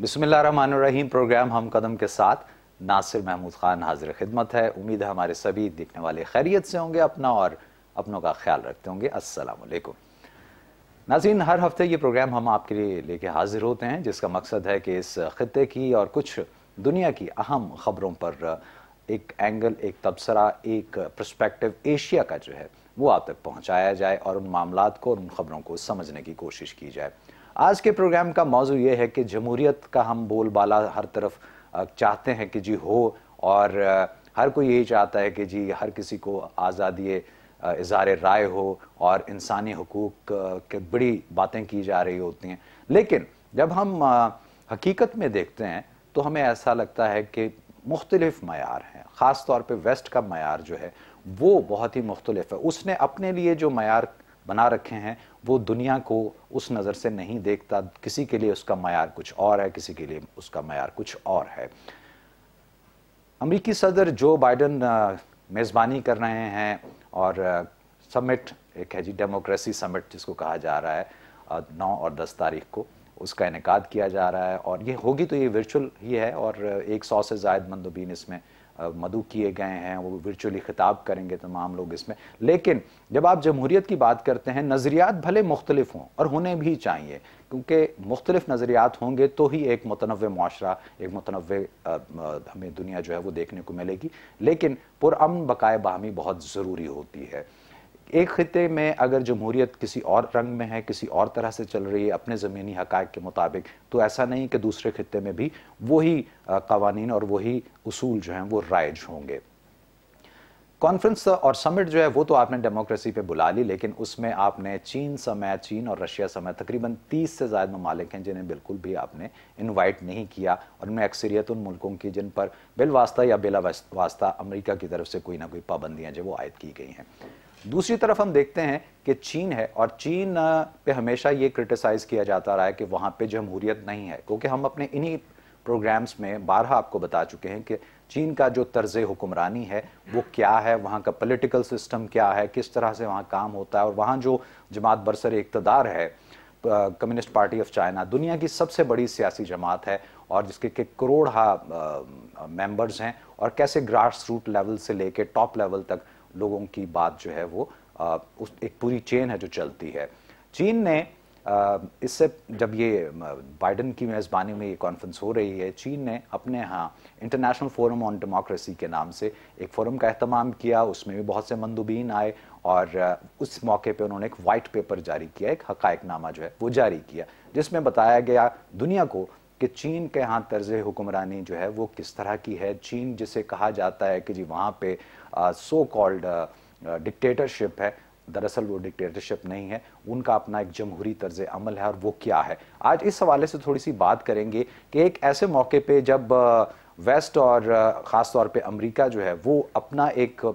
बिसमीम प्रोग्राम हम कदम के साथ नासिर महमूद ख़ान हाजिर खिदमत है उम्मीद है हमारे सभी देखने वाले खैरियत से होंगे अपना और अपनों का ख्याल रखते होंगे वालेकुम नाजीन हर हफ्ते ये प्रोग्राम हम आपके लिए लेके हाजिर होते हैं जिसका मकसद है कि इस ख़त्े की और कुछ दुनिया की अहम ख़बरों पर एक एंगल एक तबसरा एक प्रस्पेक्टिव एशिया का जो है वो आप तक पहुँचाया जाए और उन मामला को और उन ख़बरों को समझने की कोशिश की जाए आज के प्रोग्राम का मौजू ये है कि जमहूरियत का हम बोलबाला हर तरफ चाहते हैं कि जी हो और हर कोई यही चाहता है कि जी हर किसी को आज़ादी इज़हार राय हो और इंसानी हकूक़ के बड़ी बातें की जा रही होती हैं लेकिन जब हम हकीकत में देखते हैं तो हमें ऐसा लगता है कि मुख्तलिफ मैार हैं ख़ास तौर पर वेस्ट का मैार जो है वो बहुत ही मुख्तलिफ है उसने अपने लिए जो मैार बना रखे हैं वो दुनिया को उस नज़र से नहीं देखता किसी के लिए उसका मैार कुछ और है किसी के लिए उसका मैार कुछ और है अमरीकी सदर जो बाइडन मेज़बानी कर रहे हैं और समिट एक है जी डेमोक्रेसी समिट जिसको कहा जा रहा है नौ और दस तारीख को उसका इनका किया जा रहा है और ये होगी तो ये वर्चुअल ही है और एक सौ से जायद मंदोबीन इसमें मधु किए गए हैं वो वर्चुअली खिताब करेंगे तमाम लोग इसमें लेकिन जब आप जमहूरियत की बात करते हैं नज़रियात भले मुख्तलिफ हों और होने भी चाहिए क्योंकि मुख्तलिफ नज़रियात होंगे तो ही एक मतनव माशरा एक मतनव हमें दुनिया जो है वो देखने को मिलेगी लेकिन पुरअमन बकाए बाहमी बहुत ज़रूरी होती है एक ख़त्े में अगर जमहूरियत किसी और रंग में है किसी और तरह से चल रही है अपने ज़मीनी हक़ के मुताबिक तो ऐसा नहीं कि दूसरे ख़त्े में भी वही कवानीन और वही असूल जो हैं वो राइज होंगे कॉन्फ्रेंस और समिट जो है वो तो आपने डेमोक्रेसी पे बुला ली लेकिन उसमें आपने चीन समय चीन और रशिया समय तकरीबन 30 से ज़्यादा ममालिक हैं जिन्हें बिल्कुल भी आपने इनवाइट नहीं किया और उनमें अक्सरियत उन मुल्कों की जिन पर बिल वास्ता या बिला वास्ता अमेरिका की तरफ से कोई ना कोई पाबंदियाँ जो वो आयद की गई हैं दूसरी तरफ हम देखते हैं कि चीन है और चीन पे हमेशा ये क्रिटिसाइज़ किया जाता रहा है कि वहाँ पे जमहूरियत नहीं है क्योंकि हम अपने इन्हीं प्रोग्राम्स में बारहा आपको बता चुके हैं कि चीन का जो तर्ज हुक्मरानी है वो क्या है वहाँ का पोलिटिकल सिस्टम क्या है किस तरह से वहाँ काम होता है और वहाँ जो जमात बरसर इकतदार है कम्युनिस्ट पार्टी ऑफ चाइना दुनिया की सबसे बड़ी सियासी जमात है और जिसके के करोड़ हा मेंबर्स हैं और कैसे ग्रास रूट लेवल से लेके टॉप लेवल तक लोगों की बात जो है वो आ, उस एक पूरी चेन है जो चलती है चीन ने इससे जब ये बाइडन की मेज़बानी में ये कॉन्फ्रेंस हो रही है चीन ने अपने यहाँ इंटरनेशनल फोरम ऑन डेमोक्रेसी के नाम से एक फोरम का अहतमाम किया उसमें भी बहुत से मंदुबीन आए और उस मौके पे उन्होंने एक वाइट पेपर जारी किया एक नामा जो है वो जारी किया जिसमें बताया गया दुनिया को कि चीन के यहाँ तर्ज हुक्मरानी जो है वो किस तरह की है चीन जिसे कहा जाता है कि जी वहाँ पे सो कॉल्ड डिक्टेटरशिप है दरअसल वो डिक्टेटरशिप नहीं है उनका अपना एक जमहूरी तर्ज अमल है और वो क्या है आज इस हवाले से थोड़ी सी बात करेंगे कि एक ऐसे मौके पे जब वेस्ट और ख़ास तौर पे अमेरिका जो है वो अपना एक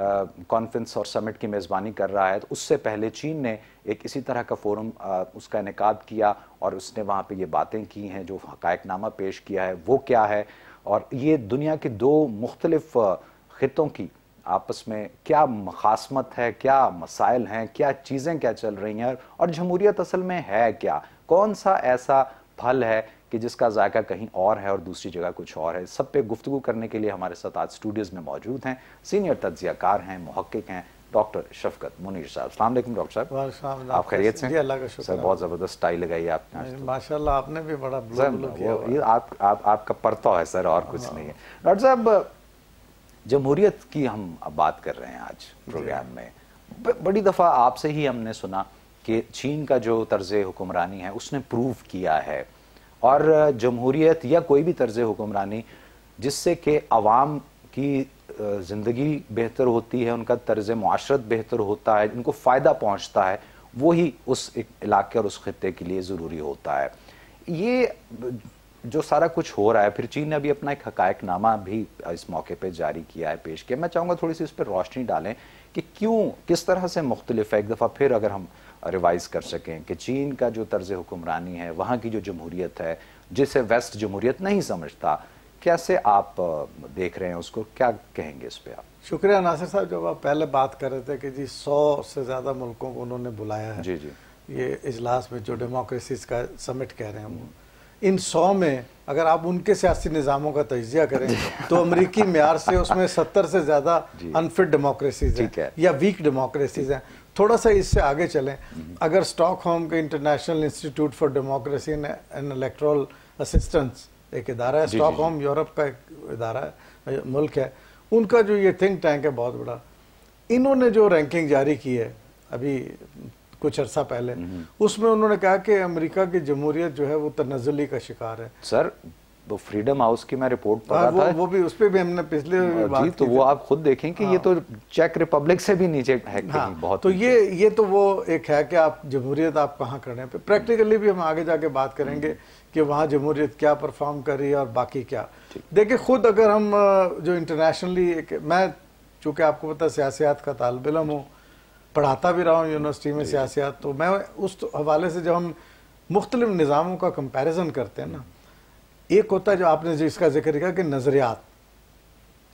कॉन्फ्रेंस और समिट की मेज़बानी कर रहा है तो उससे पहले चीन ने एक इसी तरह का फोरम उसका इनका किया और उसने वहाँ पर ये बातें की हैं जो हकायकनामा पेश किया है वो क्या है और ये दुनिया के दो मुख्तलफ़ ख़ितों की आपस में क्या मखासमत है क्या मसाइल हैं क्या चीज़ें क्या चल रही हैं और जमहूरियत असल में है क्या कौन सा ऐसा फल है कि जिसका जायका कहीं और है और दूसरी जगह कुछ और है सब पे गुफ्तु करने के लिए हमारे साथ आज स्टूडियोज़ में मौजूद हैं सीनियर कार हैं महक्क हैं डॉक्टर शफकत मुनीर साहब सलाम डॉक्टर साहब आप खैरियत से अल्लाह का शुक्र सर बहुत ज़बरदस्त स्टाइल लगाई आपने तो। माशाल्लाह आपने भी बड़ा ब्लू ब्लू किया ये आप आप आपका परता है सर और कुछ हाँ। नहीं है डॉक्टर साहब जमहूरियत की हम बात कर रहे हैं आज प्रोग्राम में बड़ी दफ़ा आपसे ही हमने सुना कि चीन का जो तर्ज हुक्मरानी है उसने प्रूव किया है और जमहूरीत या कोई भी तर्ज हुक्मरानी जिससे कि आवाम की ज़िंदगी बेहतर होती है उनका तर्ज माशरत बेहतर होता है उनको फ़ायदा पहुँचता है वही उस इलाके और उस खत्े के लिए ज़रूरी होता है ये जो सारा कुछ हो रहा है फिर चीन ने अभी अपना एक हकायक नामा भी इस मौके पे जारी किया है पेश किया मैं चाहूँगा थोड़ी सी इस पर रोशनी डालें कि क्यों किस तरह से मुख्तलिफ है एक दफ़ा फिर अगर हम रिवाइज़ कर सकें कि चीन का जो तर्ज हुक्मरानी है वहाँ की जो जमहूरियत है जिसे वेस्ट जमहूरियत नहीं समझता कैसे आप देख रहे हैं उसको क्या कहेंगे इस पर आप शुक्रिया नासिर साहब जब आप पहले बात कर रहे थे कि जी सौ से ज़्यादा मुल्कों को उन्होंने बुलाया है जी जी ये इजलास में जो डेमोक्रेसीज का समिट कह रहे हैं इन सौ में अगर आप उनके सियासी निज़ामों का तजिया करें तो अमरीकी मैार से उसमें सत्तर से ज़्यादा अनफिट डेमोक्रेसीज हैं या वीक डेमोक्रेसीज हैं थोड़ा सा इससे आगे चलें अगर स्टॉक होम के international institute for democracy and electoral assistance एक इदारा है स्टॉक होम यूरोप का एक इदारा है मुल्क है उनका जो ये थिंक टैंक है बहुत बड़ा इन्होंने जो रैंकिंग जारी की है अभी कुछ अरसा पहले हम्म। उसमें उन्होंने कहा कि अमेरिका की जमहूरियत जो है वो तनजुली का शिकार है सर तो फ्रीडम हाउस की मैं रिपोर्ट पढ़ा हाँ, वो, था वो भी उस पर भी हमने पिछले हाँ, जी बात तो वो आप खुद देखें कि हाँ। ये तो चेक रिपब्लिक से भी नीचे है हाँ। बहुत तो ये ये तो वो एक है कि आप जमहूरियत आप कहाँ रहे हैं प्रैक्टिकली भी हम आगे जाके बात करेंगे हम्म। कि वहाँ जमहूरियत क्या परफॉर्म कर रही है और बाकी क्या देखिए खुद अगर हम जो इंटरनेशनली एक मैं चूंकि आपको पता सियासियात का तालब इलम हूँ पढ़ाता भी रहा हूँ यूनिवर्सिटी में सियासियात तो मैं उस हवाले से जब हम मुख्तलिफ निज़ामों का कंपेरिजन करते हैं ना एक होता है जो आपने जो इसका जिक्र किया कि नज़रियात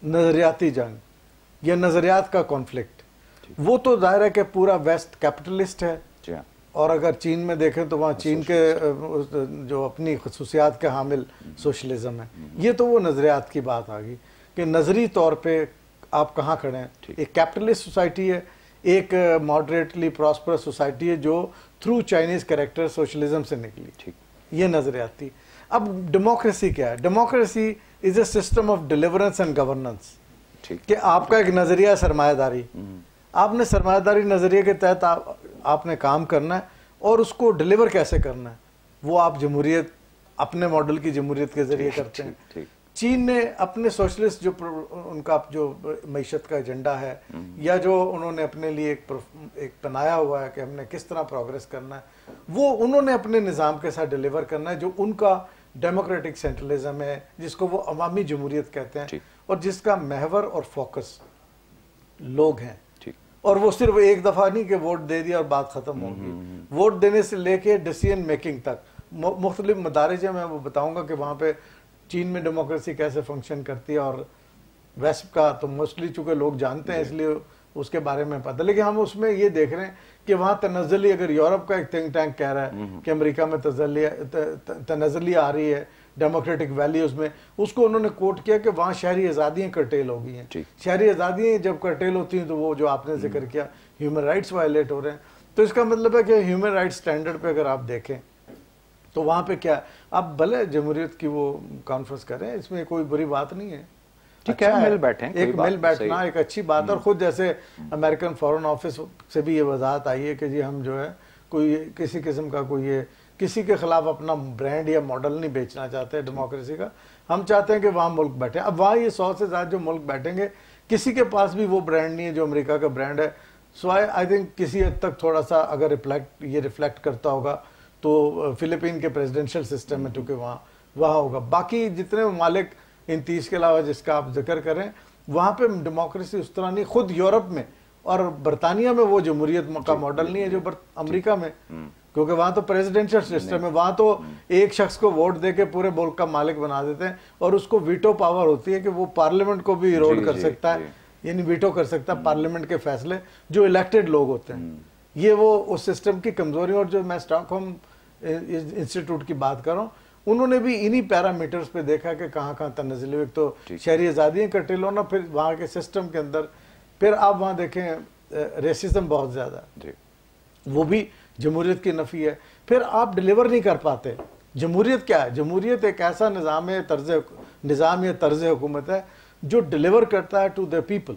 नज़रियाती जंग या नज़रियात का कॉन्फ्लिक्ट वो तो जाहिर है कि पूरा वेस्ट कैपिटलिस्ट है हाँ। और अगर चीन में देखें तो वहाँ चीन के जो अपनी खसूसियात के हामिल सोशलिज्म हम्म। है हम्म। ये तो वो नज़रियात की बात आ गई कि नज़री तौर पर आप कहाँ खड़े हैं एक कैपिटलिस्ट सोसाइटी है एक मॉडरेटली प्रॉस्पर सोसाइटी है जो थ्रू चाइनीज़ करेक्टर सोशलिज्म से निकली ठीक ये नज़रियाती अब डेमोक्रेसी क्या है democracy is a system of deliverance and governance कि आपका एक नज़रिया सरमायादारी हम्म। आपने सरमायादारी नज़रिए के तहत आप, आपने काम करना है और उसको डिलीवर कैसे करना है वो आप जमहूरियत अपने मॉडल की जमहूरियत के जरिए करते हैं चीन ने अपने सोशलिस्ट जो उनका जो मीशत का एजेंडा है हम्म। या जो उन्होंने अपने लिए एक एक बनाया हुआ है कि हमने किस तरह प्रोग्रेस करना है वो उन्होंने अपने निज़ाम के साथ डिलीवर करना है जो उनका डेमोक्रेटिक सेंट्रलिज्म है जिसको वो अवामी जमहूरियत कहते हैं और जिसका महवर और फोकस लोग हैं और वो सिर्फ एक दफ़ा नहीं कि वोट दे दिया और बात ख़त्म होगी हम्म, हम्म, हम्म। वोट देने से लेके डिसीजन मेकिंग तक मुख्तलि मदारज है मैं वो बताऊंगा कि वहां पर चीन में डेमोक्रेसी कैसे फंक्शन करती है और वेस्ट का तो मोस्टली चूंकि लोग जानते हैं इसलिए उसके बारे में पता लेकिन हम उसमें ये देख रहे हैं कि वहाँ तनजली अगर यूरोप का एक थिंक टैंक कह रहा है हम्म, हम्म। कि अमेरिका में तनजली आ रही है डेमोक्रेटिक वैल्यूज में उसको उन्होंने कोट किया कि वहाँ शहरी आज़ादियाँ कर्टेल हो गई हैं शहरी आज़ादियाँ जब कर्टेल होती हैं तो वो जो आपने जिक्र हम्म। किया ह्यूमन राइट्स वायलेट हो रहे हैं तो इसका मतलब है कि ह्यूमन राइट स्टैंडर्ड पर अगर आप देखें तो वहाँ पर क्या अब भले जमहूरीत की वो कॉन्फ्रेंस करें इसमें कोई बुरी बात नहीं है ठीक अच्छा है मिल बैठे एक मिल बैठना एक अच्छी बात और हम्म। खुद जैसे अमेरिकन फॉरेन ऑफिस से भी ये वजाहत आई है कि जी हम जो है कोई किसी किस्म का कोई ये किसी के खिलाफ अपना ब्रांड या मॉडल नहीं बेचना चाहते डेमोक्रेसी का हम चाहते हैं कि वहाँ मुल्क बैठे अब वहाँ ये सौ से ज़्यादा जो मुल्क बैठेंगे किसी के पास भी वो ब्रांड नहीं है जो अमेरिका का ब्रांड है सो आई आई थिंक किसी हद तक थोड़ा सा अगर रिफ्लेक्ट ये रिफ्लेक्ट करता होगा तो फिलिपीन के प्रेसिडेंशियल सिस्टम में चूंकि हम्म। तो वहाँ वहाँ होगा बाकी जितने ममालिक इन तीस के अलावा जिसका आप जिक्र करें वहाँ पे डेमोक्रेसी उस तरह नहीं खुद यूरोप में और बरतानिया में वो जमहूरियत का मॉडल नहीं है जो अमरीका में हम्म। क्योंकि वहाँ तो प्रेसिडेंशियल सिस्टम है वहाँ तो हम्म। एक शख्स को वोट दे के पूरे मुल्क का मालिक बना देते हैं और उसको वीटो पावर होती है कि वो पार्लियामेंट को भी इरोड कर सकता है यानी वीटो कर सकता है पार्लियामेंट के फैसले जो इलेक्टेड लोग होते हैं हम्म। ये वो उस सिस्टम की कमजोरी और जो मैं स्टॉक होम इंस्टीट्यूट की बात कर रहा हूँ उन्होंने भी इन्हीं पैरामीटर्स पे देखा कि कहाँ कहाँ तनजिल एक तो शहरी आज़ादियाँ का होना फिर वहाँ के सिस्टम के अंदर फिर आप वहाँ देखें रेसिज्म बहुत ज़्यादा वो भी जमहूरीत की नफ़ी है फिर आप डिलीवर नहीं कर पाते जमहूरीत क्या है जमहूरीत एक ऐसा निज़ाम है तर्ज निज़ाम या तर्ज हुकूमत है जो डिलीवर करता है टू द पीपल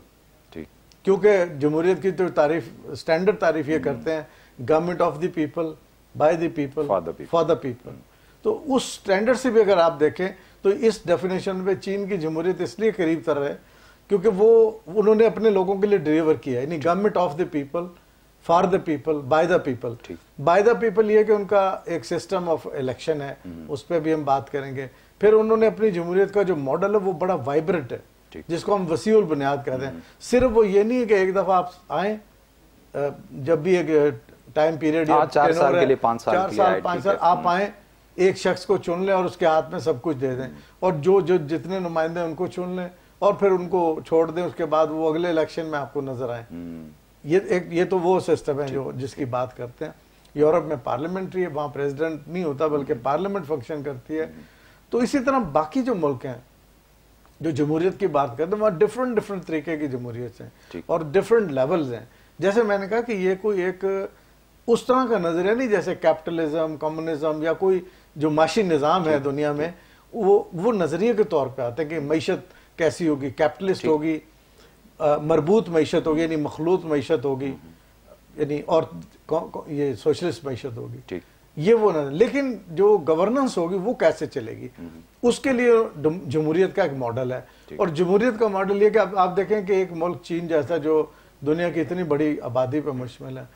क्योंकि जमहूरीत की तो तारीफ स्टैंडर्ड तारीफ ये हम्म। करते हैं government of the people by the people for the people तो उस स्टैंडर्ड से भी अगर आप देखें तो इस डेफिनेशन में चीन की जमहूरियत इसलिए करीब तर है क्योंकि वो उन्होंने अपने लोगों के लिए डिलीवर किया यानी government of the people for the people by the people by the people ये कि उनका एक सिस्टम ऑफ इलेक्शन है हम्म। उस पर भी हम बात करेंगे फिर उन्होंने अपनी जमहूरियत का जो मॉडल है वो बड़ा वाइब्रेंट है जिसको हम वसीउल बुनियाद कहते हैं हम्म। सिर्फ वो ये नहीं है कि एक दफा आप आए जब भी एक टाइम पीरियड हाँ, चार साल के लिए पांच साल चार साल पांच साल आप हम्म। आए एक शख्स को चुन लें और उसके हाथ में सब कुछ दे दें और जो जो जितने नुमाइंदे उनको चुन लें और फिर उनको छोड़ दें उसके बाद वो अगले इलेक्शन में आपको नजर आए ये एक ये तो वो सिस्टम है जो जिसकी बात करते हैं यूरोप में पार्लियामेंट्री है वहाँ प्रेसिडेंट नहीं होता बल्कि पार्लियामेंट फंक्शन करती है तो इसी तरह बाकी जो मुल्क हैं जो जमहूरियत की बात करते हैं वहाँ डिफरेंट डिफरेंट तरीके की जमहूरियत हैं और डिफरेंट लेवल्स हैं जैसे मैंने कहा कि ये कोई एक उस तरह का नजरिया नहीं जैसे कैपिटलिज्म कम्युनिज्म या कोई जो माशी निज़ाम है दुनिया में वो वो नज़रिए के तौर पर आते हैं कि मीशत कैसी होगी कैपिटलिस्ट होगी मरबूत मीशत होगी यानी मखलूत मीशत होगी हम्म, हम्म। यानी और कौ, कौ, ये सोशलिस्ट मीशत होगी ये वो ना लेकिन जो गवर्नेंस होगी वो कैसे चलेगी हम्म, उसके लिए जमहूरियत का एक मॉडल है और जमहूरियत का मॉडल ये कि आप, आप देखें कि एक मुल्क चीन जैसा जो दुनिया की इतनी बड़ी आबादी पर मुश्मिल है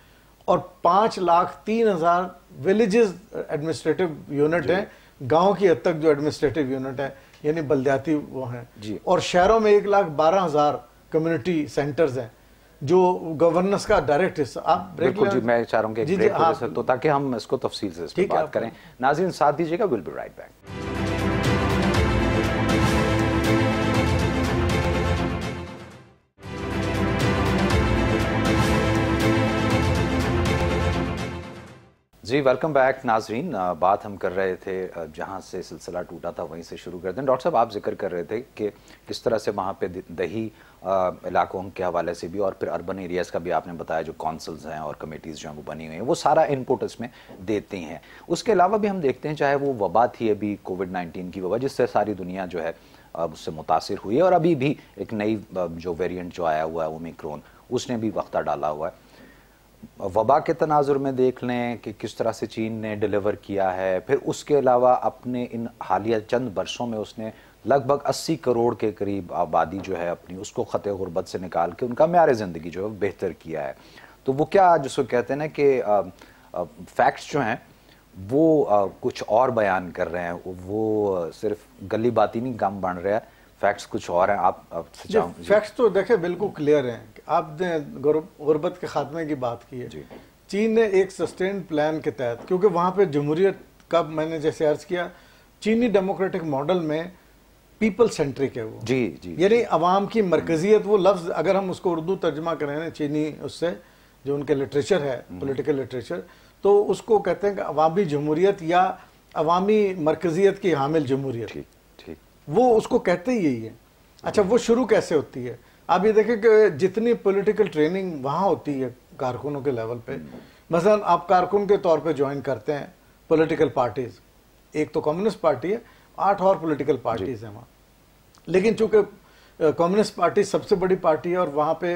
और पांच लाख तीन हजार विलेजेस एडमिनिस्ट्रेटिव यूनिट हैं गांव की हद तक जो एडमिनिस्ट्रेटिव यूनिट है यानी बलदयाती वो हैं और शहरों में एक लाख बारह हजार कम्युनिटी सेंटर्स हैं जो गवर्नेंस का डायरेक्ट हिस्सा आप ब्रेक जी मैं चाह रहा हूँ तो ताकि हम इसको तफसील से इस बात करें नाजिन साथ दीजिएगा विल बी राइट बैक जी वेलकम बैक नाजरीन बात हम कर रहे थे जहाँ से सिलसिला टूटा था वहीं से शुरू कर दें डॉक्टर साहब आप जिक्र कर रहे थे कि किस तरह से वहाँ पे दही इलाकों के हवाले से भी और फिर अर्बन एरियाज़ का भी आपने बताया जो कौंसल्स हैं और कमेटीज़ जो हैं वो बनी हुई हैं वो सारा इनपुट इसमें देती हैं उसके अलावा भी हम देखते हैं चाहे वो वबा थी अभी कोविड नाइन्टीन की वबा जिससे सारी दुनिया जो है उससे मुतासर हुई है और अभी भी एक नई जो वेरियंट जो आया हुआ है ओमिक्रोन उसने भी वक्ता डाला हुआ है वबा के तनाजुर में देख लें कि किस तरह से चीन ने डिलीवर किया है फिर उसके अलावा अपने इन हालिया चंद बरसों में उसने लगभग 80 करोड़ के करीब आबादी जो है अपनी उसको ख़त गुरबत से निकाल के उनका मैार ज़िंदगी जो है बेहतर किया है तो वो क्या जिसको कहते हैं ना कि फैक्ट्स जो हैं वो आ, कुछ और बयान कर रहे हैं वो सिर्फ गली बाती नहीं काम बन रहा है फैक्ट्स कुछ और हैं आप, आप फैक्ट्स तो देखे बिल्कुल क्लियर हैं आपने गुरबत के खात्मे की बात की है चीन ने एक सस्टेन प्लान के तहत क्योंकि वहाँ पे जमहूरियत का मैंने जैसे अर्ज किया चीनी डेमोक्रेटिक मॉडल में पीपल सेंट्रिक है वो जी जी यानी अवाम की मरकजियत वो लफ्ज अगर हम उसको उर्दू तर्जमा करें ना चीनी उससे जो उनके लिटरेचर है पोलिटिकल हम्म। लिटरेचर तो उसको कहते हैं कि अवामी जमहूरियत या अवामी मरकजियत की हामिल जमहूरियत वो उसको कहते ही यही है अच्छा वो शुरू कैसे होती है आप ये देखें कि जितनी पॉलिटिकल ट्रेनिंग वहाँ होती है कारकुनों के लेवल पे मसलन आप कारकुन के तौर पे ज्वाइन करते हैं पॉलिटिकल पार्टीज एक तो कम्युनिस्ट पार्टी है आठ और पॉलिटिकल पार्टीज हैं वहाँ लेकिन चूंकि कम्युनिस्ट पार्टी सबसे बड़ी पार्टी है और वहाँ पे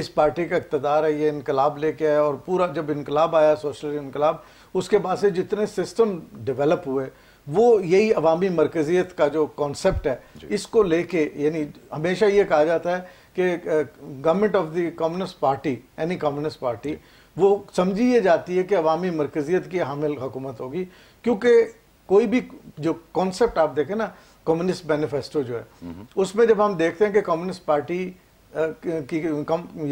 इस पार्टी का इकतदार है ये इनकलाब लेके आया और पूरा जब इनकलाब आया सोशल इनकलाब उसके बाद से जितने सिस्टम डेवलप हुए वो यही अवामी मरकजियत का जो कॉन्सेप्ट है इसको लेके यानी हमेशा ये कहा जाता है कि government of the communist party any communist party वो समझी ये जाती है कि अवामी मरकजियत की हामिल हुकूमत होगी क्योंकि कोई भी जो कॉन्सेप्ट आप देखें ना कम्युनिस्ट मैनिफेस्टो जो है हम्म। उसमें जब हम देखते हैं कि कम्युनिस्ट पार्टी की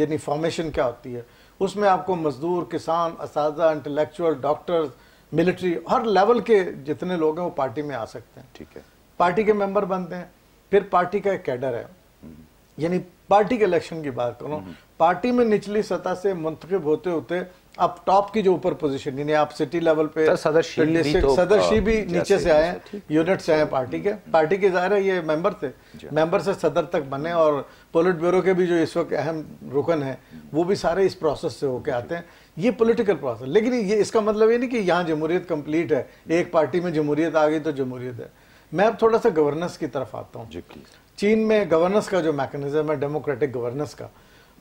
यानी फॉर्मेशन क्या होती है उसमें आपको मजदूर किसान इस इंटेलेक्चुअल डॉक्टर्स मिलिट्री हर लेवल के जितने लोग हैं वो पार्टी में आ सकते हैं ठीक है पार्टी के मेंबर बनते हैं फिर पार्टी का एक कैडर है हम्म। यानी पार्टी के इलेक्शन की बात करो हम्म। पार्टी में निचली सतह से मुंतकब होते होते आप टॉप की जो ऊपर पोजीशन यानी आप सिटी लेवल पे सदस्य भी, तो uh, भी नीचे से आए यूनिट से आए पार्टी के पार्टी के जाहिर है ये मेंबर थे मेंबर से सदर तक बने और पोलिट ब्यूरो के भी जो इस वक्त अहम रुकन है वो भी सारे इस प्रोसेस से होके आते हैं ये पॉलिटिकल प्रोसेस लेकिन ये इसका मतलब ये नहीं कि यहाँ जमहूरियत कंप्लीट है एक पार्टी में जमहूरियत आ गई तो जमहूरियत है मैं अब थोड़ा सा गवर्नेंस की तरफ आता हूँ चीन में गवर्नेंस का जो मैकेनिज्म है डेमोक्रेटिक गवर्नेंस का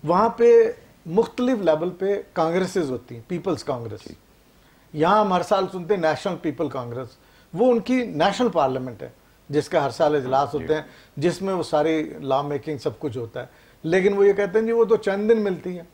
वहाँ पे मुख्तलिफ लेवल पे कांग्रेसेस होती हैं पीपल्स कांग्रेस यहाँ हम हर साल सुनते हैं नेशनल पीपल कांग्रेस वो उनकी नेशनल पार्लियामेंट है जिसका हर साल इजलास होते हैं जिसमें वो सारी लॉ मेकिंग सब कुछ होता है लेकिन वो ये कहते हैं जी वो तो चंद दिन मिलती है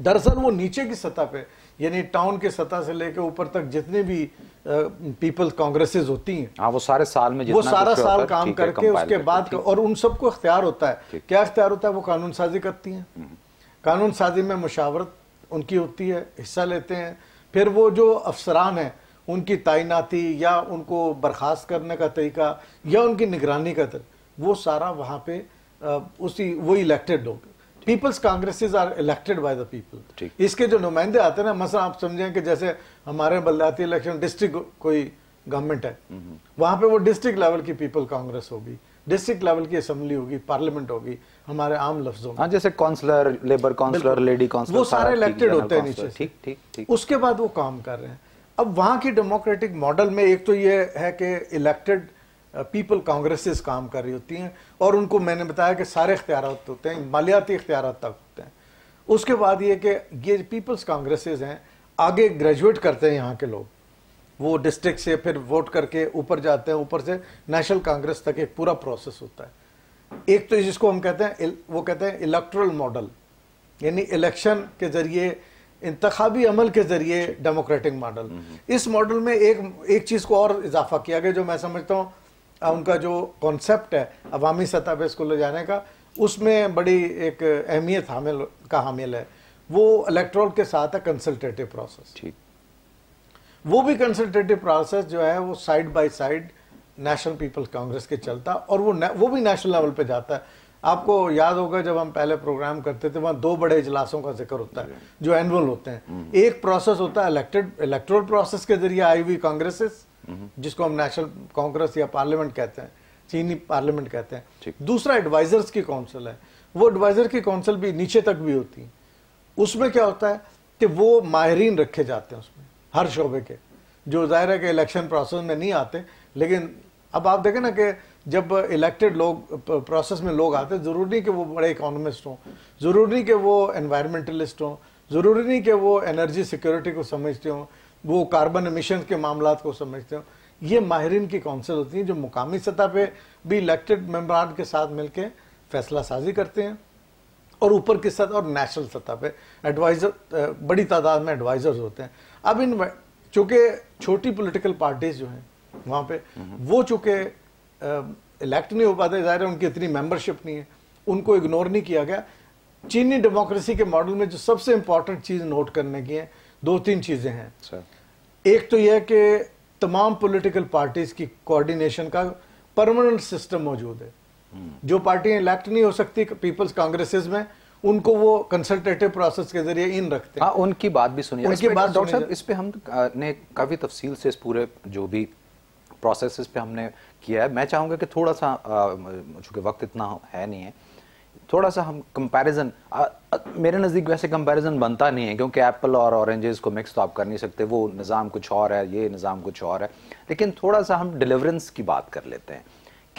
दरअसल वो नीचे की सतह पे यानी टाउन के सतह से लेकर ऊपर तक जितने भी पीपल्स कांग्रेसेस होती हैं हाँ, वो सारे साल में वो सारा साल काम करके उसके बाद और उन सबको अख्तियार होता है क्या अख्तियार होता है वो कानून साजी करती हैं हम्म। कानून साजी में मुशावरत उनकी होती है हिस्सा लेते हैं फिर वो जो अफसरान हैं उनकी तैनाती या उनको बर्खास्त करने का तरीका या उनकी निगरानी का तरीका वो सारा वहाँ पे उसी वो इलेक्टेड लोग people's congresses are elected by the people इसके जो नुमाइंदे आते हैं ना मसला आप समझें कि जैसे हमारे बलदाती इलेक्शन डिस्ट्रिक्ट कोई गवर्नमेंट है हम्म। वहाँ पे वो डिस्ट्रिक्ट लेवल की पीपल कांग्रेस होगी डिस्ट्रिक्ट लेवल की असेंबली होगी पार्लियामेंट होगी हमारे आम लफ्जों में हाँ, जैसे councillor labour councillor lady councillor वो सारे इलेक्टेड होते हैं नीचे ठीक ठीक उसके बाद वो काम कर रहे हैं अब वहां की डेमोक्रेटिक मॉडल में एक तो ये है कि इलेक्टेड पीपल कांग्रेसेस काम कर रही होती हैं और उनको मैंने बताया कि सारे इख्तियार होते हैं मालियाती इख्तियार तक होते हैं उसके बाद ये कि ये पीपल्स कांग्रेसेस हैं आगे ग्रेजुएट करते हैं यहाँ के लोग वो डिस्ट्रिक्ट से फिर वोट करके ऊपर जाते हैं ऊपर से नेशनल कांग्रेस तक एक पूरा प्रोसेस होता है एक तो जिसको हम कहते हैं वो कहते हैं इलेक्ट्रल मॉडल यानी इलेक्शन के जरिए इंतबी अमल के जरिए डेमोक्रेटिक मॉडल इस मॉडल में एक एक चीज़ को और इजाफा किया गया जो मैं समझता हूँ उनका जो कॉन्सेप्ट है अवामी सतह पर इसको ले जाने का उसमें बड़ी एक अहमियत हामिल का हामिल है वो इलेक्ट्रोल के साथ है कंसल्टेटिव प्रोसेस ठीक वो भी कंसल्टेटिव प्रोसेस जो है वो side by side national people's congress के चलता और वो वो भी नेशनल लेवल पे जाता है आपको याद होगा जब हम पहले प्रोग्राम करते थे वहाँ दो बड़े इजलासों का जिक्र होता है जो एनुअल होते हैं एक प्रोसेस होता है इलेक्टेड इलेक्ट्रल प्रोसेस के जरिए आई हुई कांग्रेसेस जिसको हम नेशनल कांग्रेस या पार्लियामेंट कहते हैं चीनी पार्लियामेंट कहते हैं दूसरा एडवाइजर्स की काउंसिल है वो एडवाइजर की काउंसिल भी नीचे तक भी होती है उसमें क्या होता है कि वो माहरीन रखे जाते हैं हर शोबे के जो जाहिर है कि इलेक्शन प्रोसेस में नहीं आते लेकिन अब आप देखें ना कि जब इलेक्टेड लोग प्रोसेस में लोग आते ज़रूरी नहीं कि वो बड़े इकोनॉमिस्ट हों ज़रूरी नहीं कि वो एनवायरमेंटलिस्ट हों ज़रूरी नहीं कि वो एनर्जी सिक्योरिटी को समझते हों वो कार्बन एमिशन के मामला को समझते हों ये माहरीन की कौंसिल होती हैं जो मुकामी सतह पर भी इलेक्टेड मेम्बरान के साथ मिलकर फैसला साजी करते हैं और ऊपर की सतह और नेशनल सतह पर एडवाइज़र बड़ी तादाद में एडवाइज़र्स होते हैं अब इन चूंकि छोटी पॉलिटिकल पार्टीज जो हैं वहाँ पे हम्म। वो चूंकि इलेक्ट नहीं हो पाते ज़ाहिर है उनकी इतनी मेंबरशिप नहीं है उनको इग्नोर नहीं किया गया चीनी डेमोक्रेसी के मॉडल में जो सबसे इंपॉर्टेंट चीज़ नोट करने की है दो तीन चीज़ें हैं एक तो यह कि तमाम पॉलिटिकल पार्टीज़ की कोऑर्डिनेशन का परमानेंट सिस्टम मौजूद है हम्म। जो पार्टियां इलेक्ट नहीं हो सकती पीपल्स कांग्रेसेस में उनको वो कंसल्टेटिव प्रोसेस के जरिए इन रखते हैं हाँ, उनकी बात भी सुनिए उनकी बात डॉक्टर साहब इस पर हम ने काफ़ी तफसील से इस पूरे जो भी प्रोसेस पे हमने किया है मैं चाहूँगा कि थोड़ा सा चूँकि वक्त इतना है नहीं है थोड़ा सा हम कंपैरिजन मेरे नज़दीक वैसे कंपैरिजन बनता नहीं है क्योंकि एप्पल और ऑरेंजेस को मिक्स तो आप कर नहीं सकते वो निज़ाम कुछ और है ये निज़ाम कुछ और है लेकिन थोड़ा सा हम डिलीवरेंस की बात कर लेते हैं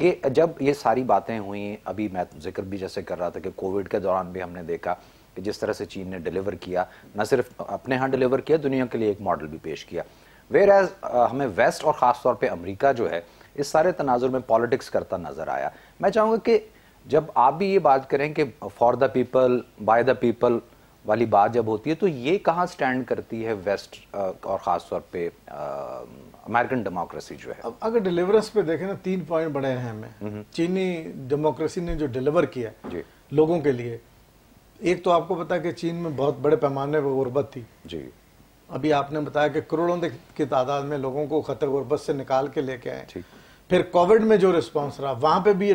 कि जब ये सारी बातें हुई अभी मैं जिक्र भी जैसे कर रहा था कि कोविड के दौरान भी हमने देखा कि जिस तरह से चीन ने डिलीवर किया न सिर्फ अपने यहाँ डिलीवर किया दुनिया के लिए एक मॉडल भी पेश किया वेर एज हमें वेस्ट और ख़ास तौर पर अमरीका जो है इस सारे तनाजुर में पॉलिटिक्स करता नज़र आया मैं चाहूँगा कि जब आप भी ये बात करें कि for the people by the people वाली बात जब होती है तो ये कहाँ स्टैंड करती है वेस्ट और ख़ास तौर पे अमेरिकन डेमोक्रेसी जो है अब अगर डिलीवरेंस पे देखें ना तीन पॉइंट बड़े अहम हैं हम्म। चीनी डेमोक्रेसी ने जो डिलीवर किया जी लोगों के लिए एक तो आपको पता है कि चीन में बहुत बड़े पैमाने पर गुर्बत थी जी अभी आपने बताया कि करोड़ों की तादाद में लोगों को खतर गुर्बत से निकाल के लेके आए फिर कोविड में जो रिस्पॉन्स रहा वहाँ पे भी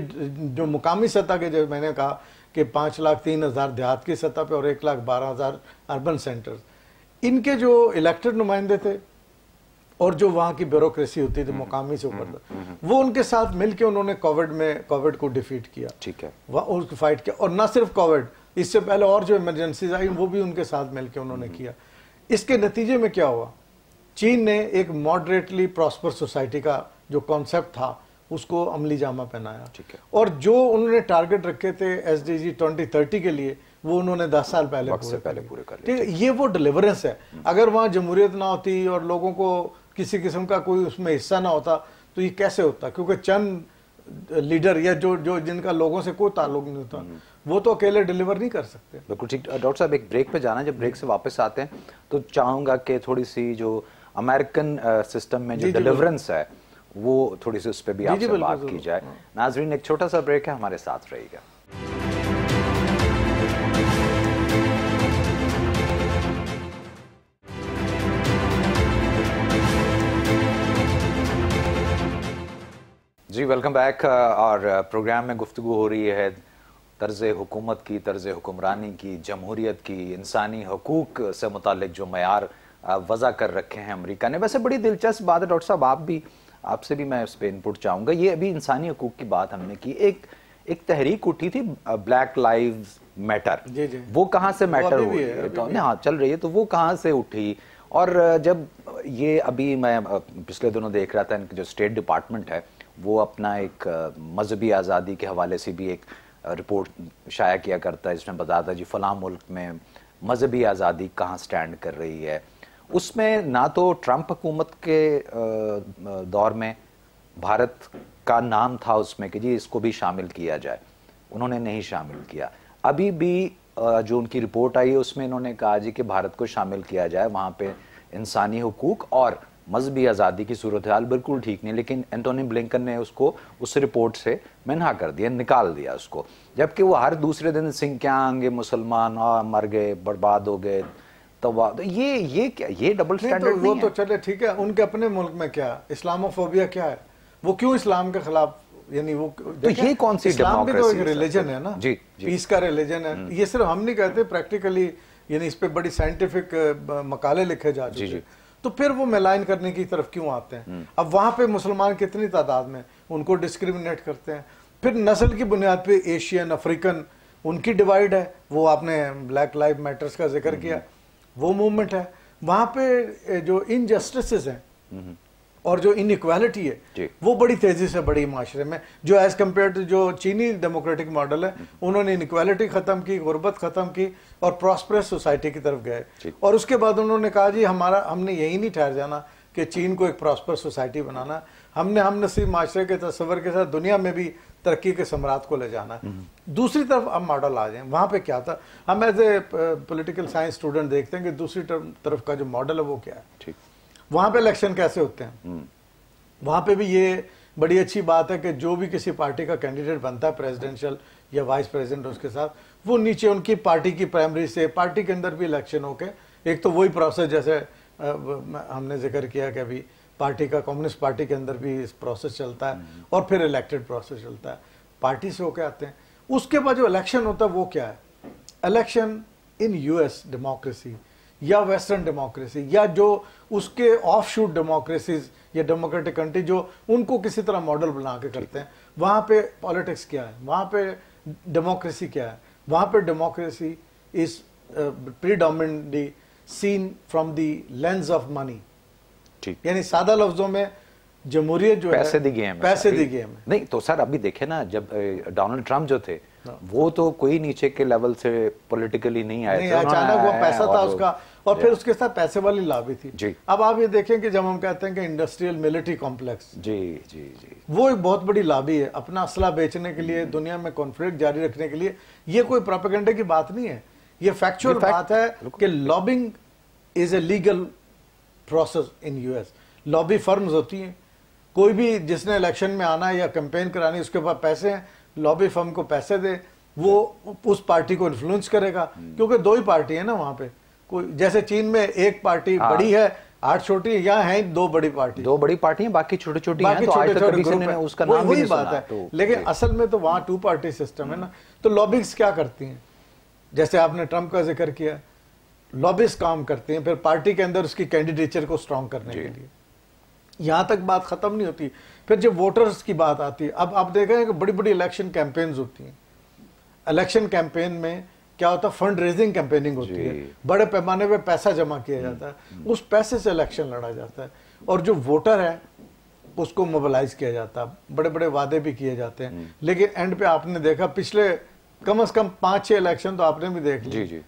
जो मुकामी सतह के जो मैंने कहा कि पाँच लाख तीन हज़ार देहात की सतह पर और एक लाख बारह हज़ार अर्बन सेंटर्स इनके जो इलेक्टेड नुमाइंदे थे और जो वहाँ की ब्यूरोक्रेसी होती थी हम्म, मुकामी से ऊपर हम्म, हम्म, वो उनके साथ मिलकर उन्होंने कोविड में कोविड को डिफीट किया ठीक है उसको फाइट किया और ना सिर्फ कोविड इससे पहले और जो इमरजेंसीज आई वो भी उनके साथ मिलकर उन्होंने किया इसके नतीजे में क्या हुआ चीन ने एक मॉडरेटली प्रॉस्पर सोसाइटी का जो कॉन्सेप्ट था उसको अमली जामा पहनाया ठीक है और जो उन्होंने टारगेट रखे थे S D G twenty thirty के लिए वो उन्होंने दस साल पहले पूरे पहले पूरे कर ठीक है ये वो डिलीवरेंस है हम्म। अगर वहाँ जमहूरियत ना होती और लोगों को किसी किस्म का कोई उसमें हिस्सा ना होता तो ये कैसे होता क्योंकि चंद लीडर या जो जो जिनका लोगों से कोई ताल्लुक नहीं होता हम्म। वो तो अकेले डिलीवर नहीं कर सकते बिल्कुल ठीक डॉक्टर साहब एक ब्रेक पे जाना है जब ब्रेक से वापस आते हैं तो चाहूंगा कि थोड़ी सी जो अमेरिकन सिस्टम में जो डिलीवरेंस है वो थोड़ी सी उस पर भी आपसे बात की जाए नाजरीन एक छोटा सा ब्रेक है हमारे साथ रहेगा जी वेलकम बैक uh, और प्रोग्राम uh, में गुफ्तु हो रही है तर्ज हुकूमत की तर्ज हुक्मरानी की जमहूरियत की इंसानी हकूक से मुतल जो मैार uh, वज़ा कर रखे हैं अमरीका ने वैसे बड़ी दिलचस्प बात है डॉक्टर साहब आप भी आपसे भी मैं उस पर इनपुट चाहूँगा ये अभी इंसानी हकूक की बात हमने की एक एक तहरीक उठी थी ब्लैक लाइव मैटर वो कहाँ से मैटर हुई तो हाँ चल रही है तो वो कहाँ से उठी और जब ये अभी मैं पिछले दिनों देख रहा था जो स्टेट डिपार्टमेंट है वो अपना एक मजहबी आज़ादी के हवाले से भी एक रिपोर्ट शाया किया करता है जिसमें बताता है जी फ़लाँ मुल्क में मजहबी आज़ादी कहाँ स्टैंड कर रही है उसमें ना तो ट्रंप हुकूमत के दौर में भारत का नाम था उसमें कि जी इसको भी शामिल किया जाए उन्होंने नहीं शामिल किया अभी भी जो उनकी रिपोर्ट आई है उसमें इन्होंने कहा जी कि भारत को शामिल किया जाए वहाँ पे इंसानी हकूक और मजहबी आज़ादी की सूरत हाल बिल्कुल ठीक नहीं लेकिन एंटोनी ब्लिंकन ने उसको उस रिपोर्ट से मना कर दिया निकाल दिया उसको जबकि वो हर दूसरे दिन सिंह क्या आएंगे मुसलमान और मर गए बर्बाद हो गए तवा तो ये ये क्या ये डबल स्टैंडर्ड तो वो तो चले ठीक है उनके अपने मुल्क में क्या है इस्लामोफोबिया क्या है वो क्यों इस्लाम के खिलाफ यानी वो तो ये कौन सी इस्लाम भी तो एक रिलीजन है ना जी, जी पीस का रिलीजन है हम्म। ये सिर्फ हम नहीं कहते प्रैक्टिकली यानी इस पर बड़ी साइंटिफिक मकाले लिखे जा जी, जी। तो फिर वो मेलाइन करने की तरफ क्यों आते हैं हम्म। अब वहां पे मुसलमान कितनी तादाद में उनको डिस्क्रिमिनेट करते हैं फिर नस्ल की बुनियाद पर एशियन अफ्रीकन उनकी डिवाइड है वो आपने ब्लैक लाइफ मैटर्स का जिक्र हम्म। किया वो मूवमेंट है वहाँ पे जो इनजस्टिस हैं हम्म। और जो इनक्वालिटी है वो बड़ी तेजी से बड़ी माशरे में जो एज कम्पेयर टू जो चीनी डेमोक्रेटिक मॉडल है हम्म। उन्होंने इनक्वालिटी खत्म की गुर्बत खत्म की और प्रॉस्परस सोसाइटी की तरफ गए और उसके बाद उन्होंने कहा जी हमारा हमने यही नहीं ठहर जाना कि चीन को एक प्रॉस्पर सोसाइटी बनाना हमने हम नसीब माशरे के तस्वर के साथ दुनिया में भी तरक्की के सम्राट को ले जाना है हम्म। दूसरी तरफ अब मॉडल आ जाए वहाँ पे क्या था हम as a political science student देखते हैं कि दूसरी तरफ का जो मॉडल है वो क्या है ठीक वहाँ पे इलेक्शन कैसे होते हैं हम्म। वहाँ पे भी ये बड़ी अच्छी बात है कि जो भी किसी पार्टी का कैंडिडेट बनता है प्रेसिडेंशियल या वाइस प्रेसिडेंट उसके साथ वो नीचे उनकी पार्टी की प्राइमरी से पार्टी के अंदर भी इलेक्शन होके एक तो वही प्रोसेस जैसे uh, हमने जिक्र किया कि अभी पार्टी का कम्युनिस्ट पार्टी के अंदर भी इस प्रोसेस चलता है हम्म। और फिर इलेक्टेड प्रोसेस चलता है पार्टी से होके आते हैं उसके बाद जो इलेक्शन होता है वो क्या है इलेक्शन इन यूएस डेमोक्रेसी या वेस्टर्न डेमोक्रेसी या जो उसके ऑफ शूट डेमोक्रेसीज या डेमोक्रेटिक कंट्री जो उनको किसी तरह मॉडल बना के करते हैं वहाँ पे पॉलिटिक्स क्या है वहाँ पे डेमोक्रेसी क्या है वहाँ पे democracy is predominantly seen from the lens of money यानी सादा लफ्जों में जमहूरियत जो पैसे दी गेम पैसे दी गेम नहीं तो सर अभी देखे ना जब डोनाल्ड ट्रंप जो थे हाँ। वो तो कोई नीचे के लेवल से पॉलिटिकली नहीं आए नहीं अचानक वो पैसा था उसका और फिर उसके साथ पैसे वाली लाभी थी जी अब आप ये देखें कि जब हम कहते हैं कि इंडस्ट्रियल मिलिट्री कॉम्प्लेक्स जी जी जी वो एक बहुत बड़ी लाभी है अपना असला बेचने के लिए हम्म। दुनिया में कॉन्फ्लिक्ट जारी रखने के लिए ये कोई प्रोपेगेंडे की बात नहीं है ये फैक्चुअल बात है कि lobbying is a legal process in US lobby firms होती हैं कोई भी जिसने इलेक्शन में आना या कैंपेन करानी उसके पास पैसे हैं लॉबी फर्म को पैसे दे वो उस पार्टी को इन्फ्लुएंस करेगा हम्म। क्योंकि दो ही पार्टी है ना वहां पे कोई जैसे चीन में एक पार्टी हाँ। बड़ी है आठ छोटी यहाँ है दो बड़ी पार्टी दो बड़ी पार्टी है बाकी छोटी छोटी बाकी तो छोटे छोटे उसका नाम वही बात है तो लेकिन असल में तो वहाँ टू पार्टी सिस्टम है ना हम्म। तो लॉबिक्स क्या करती हैं जैसे आपने ट्रम्प का जिक्र किया लॉबिस काम करते हैं फिर पार्टी के अंदर उसकी कैंडिडेचर को स्ट्रांग करने के लिए यहाँ तक बात खत्म नहीं होती फिर जब वोटर्स की बात आती है अब आप हैं कि बड़ी बड़ी इलेक्शन कैंपेन्स होती हैं इलेक्शन कैंपेन में क्या होता है फंड रेजिंग कैंपेनिंग होती है बड़े पैमाने पर पैसा जमा किया जाता है हम्म, हम्म। उस पैसे से इलेक्शन लड़ा जाता है और जो वोटर है उसको मोबालाइज किया जाता है बड़े बड़े वादे भी किए जाते हैं हम्म। लेकिन एंड पे आपने देखा पिछले कम अज कम पांच छह इलेक्शन तो आपने भी देख ली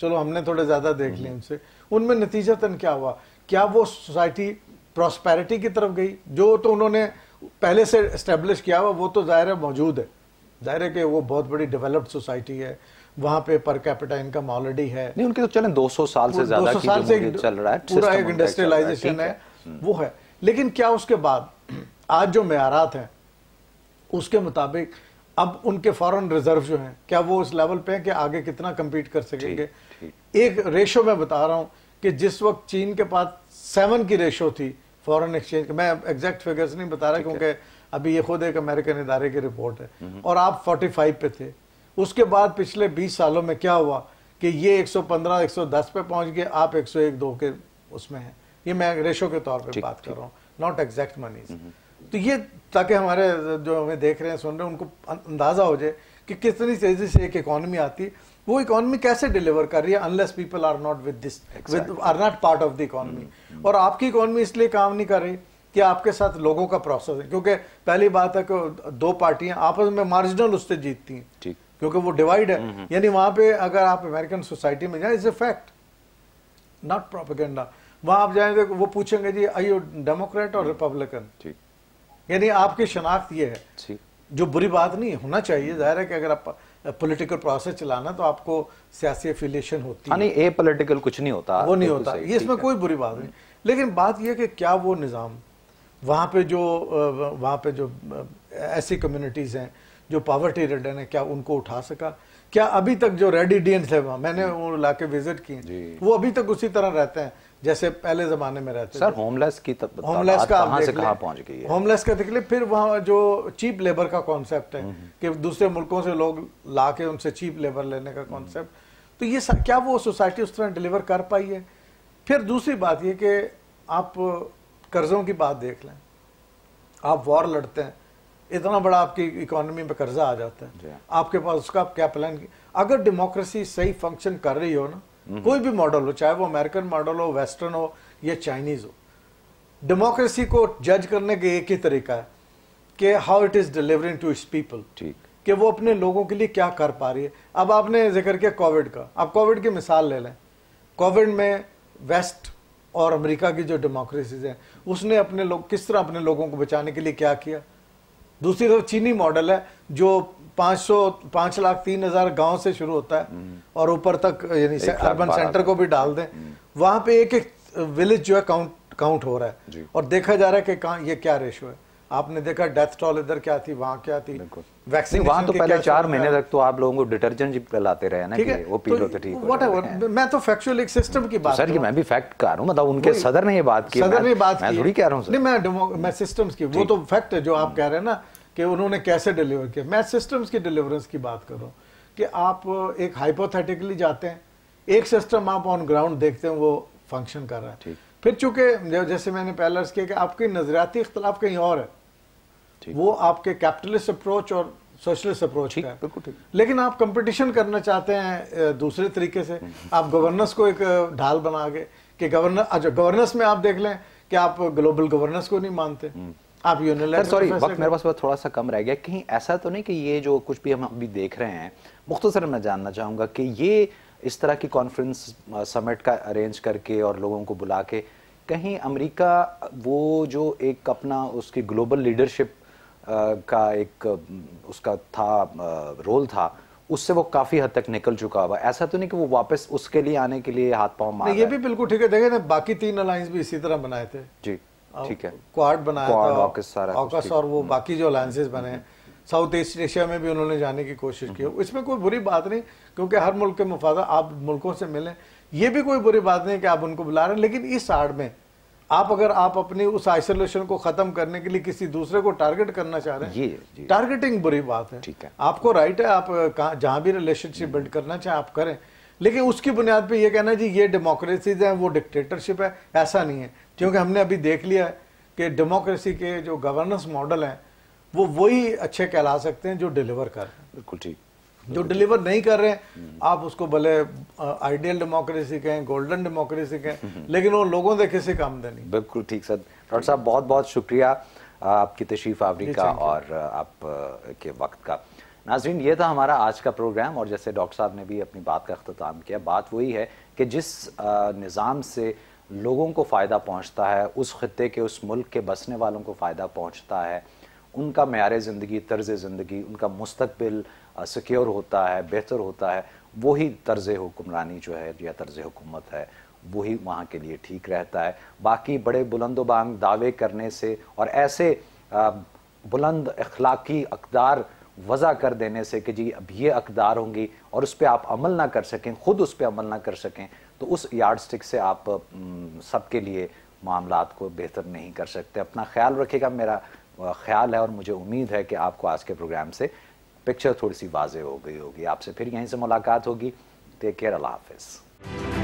चलो हमने थोड़े ज़्यादा देख लिए उनसे उनमें नतीजा तन क्या हुआ क्या वो सोसाइटी प्रॉस्पेरिटी की तरफ गई जो तो उन्होंने पहले से इस्टेब्लिश किया हुआ वो तो ज़ाहिर है मौजूद है ज़ाहिर है कि वो बहुत बड़ी डेवलप्ड सोसाइटी है वहाँ पे पर कैपिटा इनकम ऑलरेडी है नहीं उनके तो चले 200 साल से ज़्यादा की साल से चल रहा है पूरा एक इंडस्ट्रियलाइजेशन है, वो है लेकिन क्या उसके बाद आज जो मैारात हैं उसके मुताबिक अब उनके फॉरेन रिजर्व जो हैं क्या वो उस लेवल पे हैं कि आगे कितना कम्पीट कर सकेंगे एक रेशो मैं बता रहा हूँ कि जिस वक्त चीन के पास सेवन की रेशो थी फॉरेन एक्सचेंज मैं एग्जैक्ट फिगर्स नहीं बता रहा क्योंकि अभी ये खुद एक अमेरिकन इदारे की रिपोर्ट है हम्म। और आप 45 पे थे उसके बाद पिछले 20 सालों में क्या हुआ कि ये 115 110 पे पहुंच गए आप 101 दो के उसमें हैं ये मैं रेशो के तौर पे बात कर रहा हूँ नॉट एग्जैक्ट मनीज़ तो ये ताकि हमारे जो हमें देख रहे हैं सुन रहे हैं उनको अं-, अंदाज़ा हो जाए कि किस तरह तेजी से एक इकोनॉमी आती है वो इकोनॉमी कैसे डिलीवर कर रही है unless people are not with this with are not part of the economy और आपकी इकोनॉमी इसलिए काम नहीं कर रही कि आपके साथ लोगों का प्रोसेस है क्योंकि पहली बात है कि दो पार्टियां आपस में मार्जिनल उससे जीतती हैं क्योंकि वो डिवाइड है hmm, hmm. यानी वहां पे अगर आप अमेरिकन सोसाइटी में जाए is a fact not propaganda वहां आप जाएंगे वो पूछेंगे जी आई यू डेमोक्रेट और रिपब्लिकन ठीक यानी आपकी शनाख्त ये है जो बुरी बात नहीं होना चाहिए जाहिर है कि अगर आप पॉलिटिकल प्रोसेस चलाना तो आपको सियासी एफिलिएशन होती हाँ, है ए पॉलिटिकल कुछ नहीं होता वो नहीं होता ये इसमें कोई बुरी बात नहीं लेकिन बात यह कि क्या वो निज़ाम वहाँ पे जो वहाँ पे जो ऐसी कम्युनिटीज़ हैं जो पावर्टी रिडन है क्या उनको उठा सका क्या अभी तक जो रेड इंडियंस है वहाँ मैंने वो इलाके विजिट किए वो अभी तक उसी तरह रहते हैं जैसे पहले जमाने में रहते सर होमलेस की होमलेस का कहां से कहां पहुंच गई है होमलेस का देख लिया फिर वहां जो चीप लेबर का कॉन्सेप्ट है हम्म, हम्म। कि दूसरे मुल्कों से लोग ला के उनसे चीप लेबर लेने का कॉन्सेप्ट तो ये सर, क्या वो सोसाइटी उस तरह डिलीवर कर पाई है फिर दूसरी बात ये कि आप कर्जों की बात देख लें आप वॉर लड़ते हैं इतना बड़ा आपकी इकोनॉमी में कर्जा आ जाता है आपके पास उसका आप क्या प्लान अगर डेमोक्रेसी सही फंक्शन कर रही हो ना हम्म। कोई भी मॉडल हो चाहे वो अमेरिकन मॉडल हो वेस्टर्न हो या चाइनीज हो डेमोक्रेसी को जज करने का एक ही तरीका है कि how it is delivering to its people ठीक कि वो अपने लोगों के लिए क्या कर पा रही है अब आपने जिक्र किया कोविड का आप कोविड की मिसाल ले लें कोविड में वेस्ट और अमेरिका की जो डेमोक्रेसीज हैं उसने अपने लोग किस तरह अपने लोगों को बचाने के लिए क्या किया दूसरी तरफ चीनी मॉडल है जो पांच लाख तीन हजार गांव से शुरू होता है हम्म। और ऊपर तक यानी अर्बन सेंटर को भी डाल दें हम्म। वहां पे एक एक विलेज जो है काउंट काउंट हो रहा है और देखा जा रहा है कि कहाँ ये क्या रेशो है आपने देखा डेथ टॉल इधर क्या थी वहां क्या थी वैक्सीन वहां तो पहले चार महीने तक तो आप लोगों को डिटर्जेंट पिलाते रहे ना ठीक वो पी लो तो, तो ठीक वट एवर मैं तो फैक्चुअल एक सिस्टम की बात तो सर की मैं भी फैक्ट कह रहा हूँ मतलब उनके सदर ने ये बात की सदर ने बात की थोड़ी कह रहा हूँ मैं मैं की वो तो फैक्ट है जो आप कह रहे हैं ना कि उन्होंने कैसे डिलीवर किया मैं सिस्टम्स की डिलीवरेंस की बात कर रहा हूँ कि आप एक हाइपोथेटिकली जाते हैं एक सिस्टम आप ऑन ग्राउंड देखते हैं वो फंक्शन कर रहा है फिर चूंकि जैसे मैंने पहले अर्ज किया कि आपकी नजरियाती इख्तलाफ कहीं और है वो आपके कैपिटलिस्ट अप्रोच और सोशलिस्ट अप्रोच है लेकिन आप कंपटीशन करना चाहते हैं दूसरे तरीके से हम्म, हम्म। आप गवर्नेंस को एक ढाल बना के कि गवर्नर अच्छा गवर्नेंस में आप देख लें कि आप ग्लोबल गवर्नेंस को नहीं मानते हम्म। आप यूनिलैटरल सॉरी वक्त मेरे पास थोड़ा सा कम रह गया कहीं ऐसा तो नहीं कि ये जो कुछ भी हम अभी देख रहे हैं मुख्तसर मैं जानना चाहूंगा कि ये इस तरह की कॉन्फ्रेंस समिट का अरेंज करके और लोगों को बुला के कहीं अमेरिका वो जो एक अपना उसकी ग्लोबल लीडरशिप का एक उसका था रोल था उससे वो काफी हद तक निकल चुका हुआ ऐसा तो नहीं कि वो वापस उसके लिए आने के लिए हाथ पांव मार ये भी बिल्कुल ठीक है देखे ना बाकी तीन अलायंस भी इसी तरह बनाए थे जी ठीक है क्वाड बनाया था ऑकस सारा ऑकस और वो बाकी जो अलायंसेज बने हैं साउथ ईस्ट एशिया में भी उन्होंने जाने की कोशिश की हम्म। इसमें कोई बुरी बात नहीं क्योंकि हर मुल्क के मुफाद आप मुल्कों से मिलें ये भी कोई बुरी बात नहीं कि आप उनको बुला रहे हैं लेकिन इस आड़ में आप अगर आप अपनी उस आइसोलेशन को खत्म करने के लिए किसी दूसरे को टारगेट करना चाह रहे हैं ये, ये टारगेटिंग बुरी बात है ठीक है आपको राइट है आप जहां भी रिलेशनशिप बिल्ड करना चाहे आप करें लेकिन उसकी बुनियाद पे ये कहना जी ये डेमोक्रेसीज हैं वो डिक्टेटरशिप है ऐसा नहीं है क्योंकि हमने अभी देख लिया है कि डेमोक्रेसी के जो गवर्नेंस मॉडल हैं वो वही अच्छे कहला सकते हैं जो डिलीवर कर रहे बिल्कुल ठीक जो डिलीवर नहीं कर रहे हैं हम्म। आप उसको भले आइडियल डेमोक्रेसी कहें गोल्डन डेमोक्रेसी कहें हम्म। लेकिन वो लोगों से किसी काम दे तो नहीं बिल्कुल ठीक सर डॉक्टर साहब बहुत बहुत शुक्रिया आपकी तशरीफ आवरी का और आप के वक्त का नाजरीन ये था हमारा आज का प्रोग्राम और जैसे डॉक्टर साहब ने भी अपनी बात का अख्ताम किया बात वही है कि जिस निज़ाम से लोगों को फ़ायदा पहुंचता है उस ख़त्े के उस मुल्क के बसने वालों को फ़ायदा पहुंचता है उनका मैार ज़िंदगी तर्ज़ ज़िंदगी उनका मुस्तबिल सिक्योर होता है बेहतर होता है वही तर्ज़ हुक्मरानी जो है या तर्ज़ हुकूमत है वही वहाँ के लिए ठीक रहता है बाकी बड़े बुलंदोबांग दावे करने से और ऐसे बुलंद अखलाकी अकदार वज़ा कर देने से कि जी अब ये अकदार होंगी और उस पर आप अमल ना कर सकें ख़ुद उस पर अमल ना कर सकें तो उस यार्ड स्टिक से आप सबके लिए मामला को बेहतर नहीं कर सकते अपना ख्याल रखेगा मेरा ख्याल है और मुझे उम्मीद है कि आपको आज के प्रोग्राम से पिक्चर थोड़ी सी वाजे हो गई होगी आपसे फिर यहीं से मुलाकात होगी टेक केयर अल्लाह हाफिज़